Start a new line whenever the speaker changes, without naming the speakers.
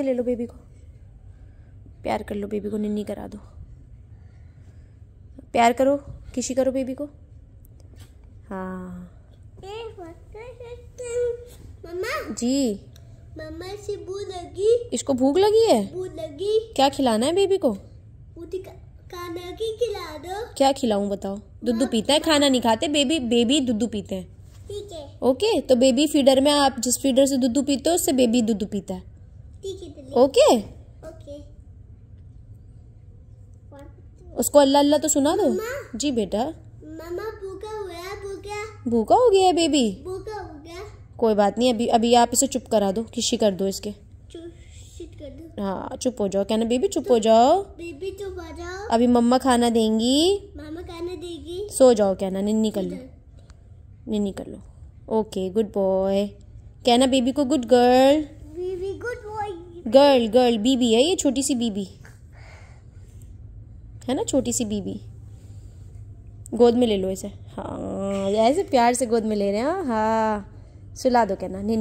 ले लो बेबी को प्यार कर लो बेबी को निन्नी करा दो प्यार करो किसी करो बेबी को हाँ
मम्मा जी मम्मा से भूख लगी इसको भूख लगी है भूख लगी क्या
खिलाना है बेबी को
खाना की खिला
दो क्या खिलाऊं बताओ दूध हाँ। पीते हैं खाना नहीं खाते बेबी बेबी दूध पीते हैं ठीक है ओके तो बेबी फीडर में आप जिस फीडर से दुद्धू पीते हो उससे बेबी दूध पीता है ओके उसको अल्लाह अल्लाह तो सुना दो जी बेटा भूखा हो गया है बेबी भूखा हो गया कोई बात नहीं अभी अभी आप इसे चुप करा दो किसी कर दो इसके हाँ चुप हो जाओ कहना बेबी चुप हो जाओ
बेबी चुप हो जाओ अभी मम्मा खाना देंगी मामा खाना
देगी सो जाओ कहना निन्नी कर लो निन्नी कर लो ओके गुड बॉय कहना बेबी को गुड गर्ल गर्ल गर्ल बीबी है ये छोटी सी बीबी है ना छोटी सी बीबी गोद में ले लो इसे हाँ ऐसे प्यार से गोद में ले रहे हैं हाँ सुला दो कहना